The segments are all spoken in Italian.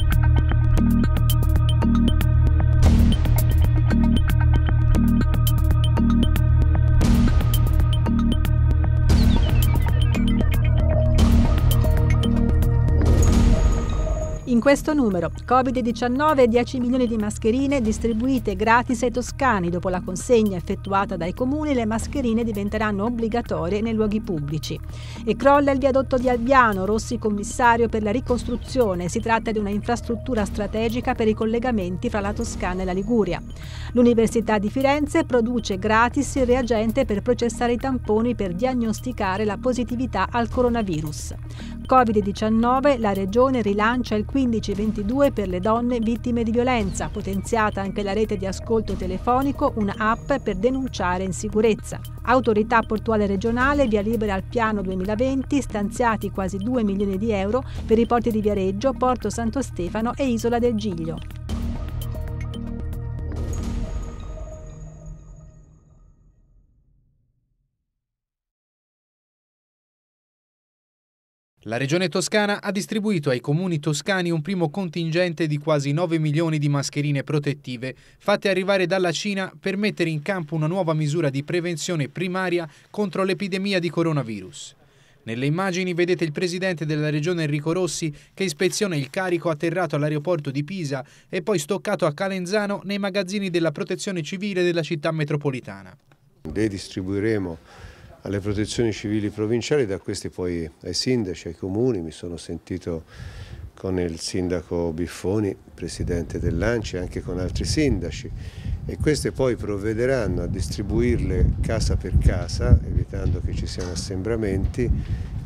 Thank you. In questo numero, Covid-19 e 10 milioni di mascherine distribuite gratis ai toscani. Dopo la consegna effettuata dai comuni, le mascherine diventeranno obbligatorie nei luoghi pubblici. E crolla il viadotto di Albiano, Rossi commissario per la ricostruzione. Si tratta di una infrastruttura strategica per i collegamenti fra la Toscana e la Liguria. L'Università di Firenze produce gratis il reagente per processare i tamponi per diagnosticare la positività al coronavirus. Covid-19 la Regione rilancia il 1522 per le donne vittime di violenza, potenziata anche la rete di ascolto telefonico, un'app per denunciare insicurezza. Autorità portuale regionale via libera al piano 2020, stanziati quasi 2 milioni di euro per i porti di Viareggio, Porto Santo Stefano e Isola del Giglio. La Regione Toscana ha distribuito ai comuni toscani un primo contingente di quasi 9 milioni di mascherine protettive fatte arrivare dalla Cina per mettere in campo una nuova misura di prevenzione primaria contro l'epidemia di coronavirus. Nelle immagini vedete il presidente della regione Enrico Rossi che ispeziona il carico atterrato all'aeroporto di Pisa e poi stoccato a Calenzano nei magazzini della protezione civile della città metropolitana. Le distribuiremo alle protezioni civili provinciali, da questi poi ai sindaci, ai comuni, mi sono sentito con il sindaco Biffoni, presidente dell'Anci, anche con altri sindaci e queste poi provvederanno a distribuirle casa per casa, evitando che ci siano assembramenti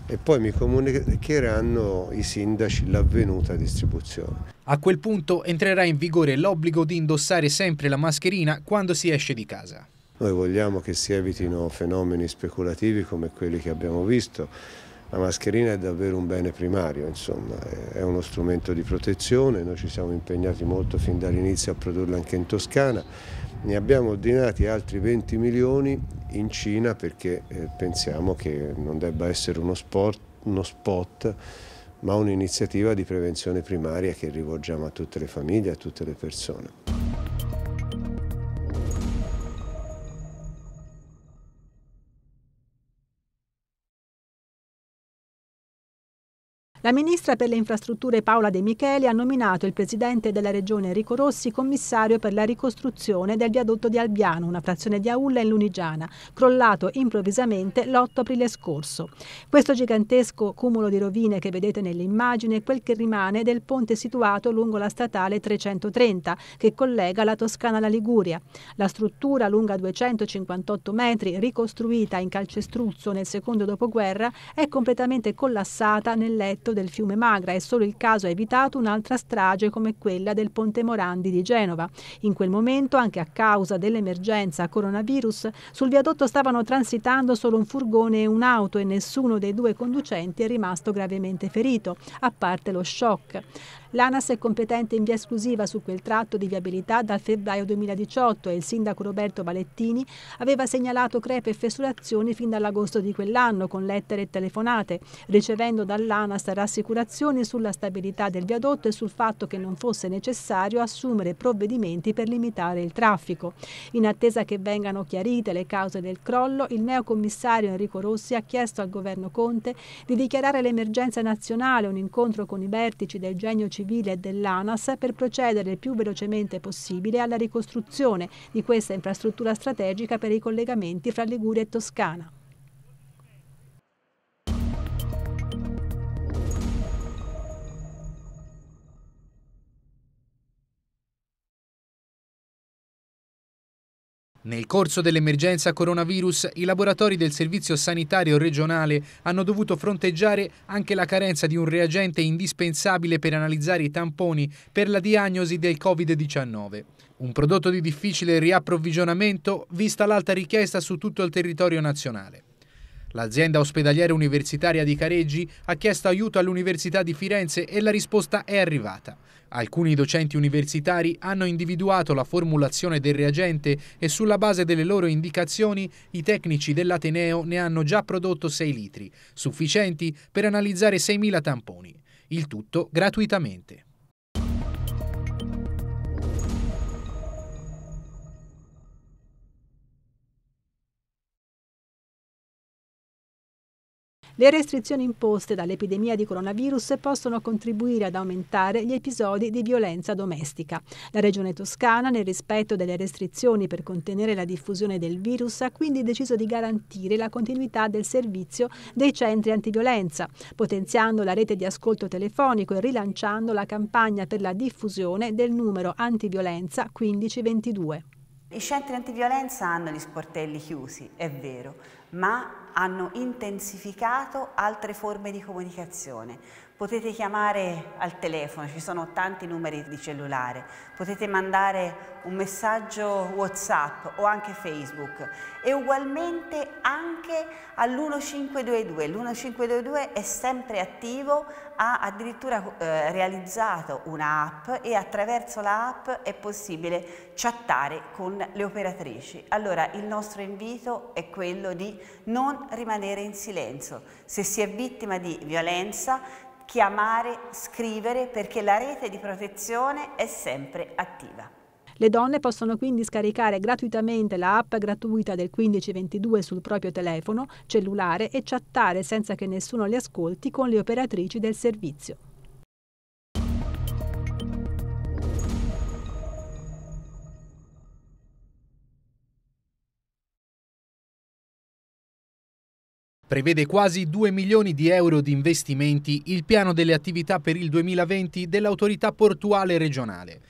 e poi mi comunicheranno i sindaci l'avvenuta distribuzione. A quel punto entrerà in vigore l'obbligo di indossare sempre la mascherina quando si esce di casa. Noi vogliamo che si evitino fenomeni speculativi come quelli che abbiamo visto. La mascherina è davvero un bene primario, insomma, è uno strumento di protezione, noi ci siamo impegnati molto fin dall'inizio a produrla anche in Toscana, ne abbiamo ordinati altri 20 milioni in Cina perché eh, pensiamo che non debba essere uno, sport, uno spot ma un'iniziativa di prevenzione primaria che rivolgiamo a tutte le famiglie, a tutte le persone. La ministra per le infrastrutture Paola De Micheli ha nominato il presidente della regione Enrico Rossi commissario per la ricostruzione del viadotto di Albiano, una frazione di Aulla in Lunigiana, crollato improvvisamente l'8 aprile scorso. Questo gigantesco cumulo di rovine che vedete nell'immagine è quel che rimane del ponte situato lungo la statale 330 che collega la Toscana alla Liguria. La struttura lunga 258 metri, ricostruita in calcestruzzo nel secondo dopoguerra, è completamente collassata nel letto del fiume Magra e solo il caso ha evitato un'altra strage come quella del Ponte Morandi di Genova. In quel momento, anche a causa dell'emergenza coronavirus, sul viadotto stavano transitando solo un furgone e un'auto e nessuno dei due conducenti è rimasto gravemente ferito, a parte lo shock. L'ANAS è competente in via esclusiva su quel tratto di viabilità dal febbraio 2018 e il sindaco Roberto Valettini aveva segnalato crepe e fessurazioni fin dall'agosto di quell'anno con lettere e telefonate, ricevendo dall'ANAS rassicurazioni sulla stabilità del viadotto e sul fatto che non fosse necessario assumere provvedimenti per limitare il traffico. In attesa che vengano chiarite le cause del crollo, il neocommissario Enrico Rossi ha chiesto al governo Conte di dichiarare l'emergenza nazionale, un incontro con i vertici del genio civile Civile e dell'ANAS per procedere il più velocemente possibile alla ricostruzione di questa infrastruttura strategica per i collegamenti fra Liguria e Toscana. Nel corso dell'emergenza coronavirus, i laboratori del Servizio Sanitario regionale hanno dovuto fronteggiare anche la carenza di un reagente indispensabile per analizzare i tamponi per la diagnosi del Covid-19. Un prodotto di difficile riapprovvigionamento vista l'alta richiesta su tutto il territorio nazionale. L'azienda ospedaliera universitaria di Careggi ha chiesto aiuto all'Università di Firenze e la risposta è arrivata. Alcuni docenti universitari hanno individuato la formulazione del reagente e sulla base delle loro indicazioni i tecnici dell'Ateneo ne hanno già prodotto 6 litri, sufficienti per analizzare 6.000 tamponi. Il tutto gratuitamente. Le restrizioni imposte dall'epidemia di coronavirus possono contribuire ad aumentare gli episodi di violenza domestica. La Regione Toscana, nel rispetto delle restrizioni per contenere la diffusione del virus, ha quindi deciso di garantire la continuità del servizio dei centri antiviolenza, potenziando la rete di ascolto telefonico e rilanciando la campagna per la diffusione del numero antiviolenza 1522. I centri antiviolenza hanno gli sportelli chiusi, è vero, ma hanno intensificato altre forme di comunicazione. Potete chiamare al telefono, ci sono tanti numeri di cellulare, potete mandare un messaggio Whatsapp o anche Facebook e ugualmente anche all'1522. L'1522 è sempre attivo, ha addirittura eh, realizzato un'app e attraverso l'app è possibile chattare con le operatrici. Allora il nostro invito è quello di non rimanere in silenzio. Se si è vittima di violenza chiamare, scrivere perché la rete di protezione è sempre attiva. Le donne possono quindi scaricare gratuitamente la app gratuita del 1522 sul proprio telefono, cellulare e chattare senza che nessuno le ascolti con le operatrici del servizio. Prevede quasi 2 milioni di euro di investimenti il piano delle attività per il 2020 dell'autorità portuale regionale.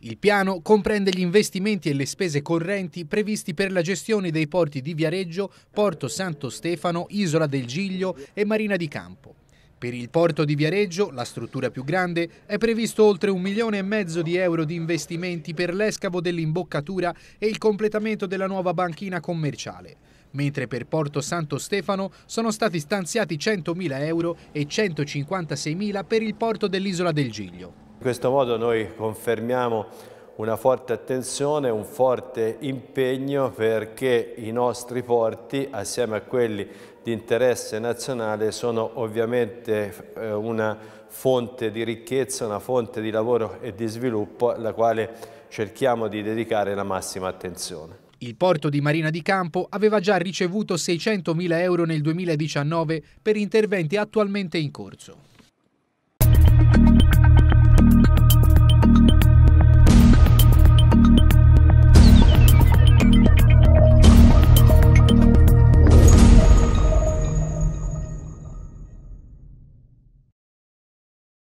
Il piano comprende gli investimenti e le spese correnti previsti per la gestione dei porti di Viareggio, Porto Santo Stefano, Isola del Giglio e Marina di Campo. Per il porto di Viareggio, la struttura più grande, è previsto oltre un milione e mezzo di euro di investimenti per l'escavo dell'imboccatura e il completamento della nuova banchina commerciale mentre per Porto Santo Stefano sono stati stanziati 100.000 euro e 156.000 per il porto dell'isola del Giglio. In questo modo noi confermiamo una forte attenzione, un forte impegno perché i nostri porti, assieme a quelli di interesse nazionale, sono ovviamente eh, una fonte di ricchezza, una fonte di lavoro e di sviluppo alla quale cerchiamo di dedicare la massima attenzione. Il porto di Marina di Campo aveva già ricevuto 600.000 euro nel 2019 per interventi attualmente in corso.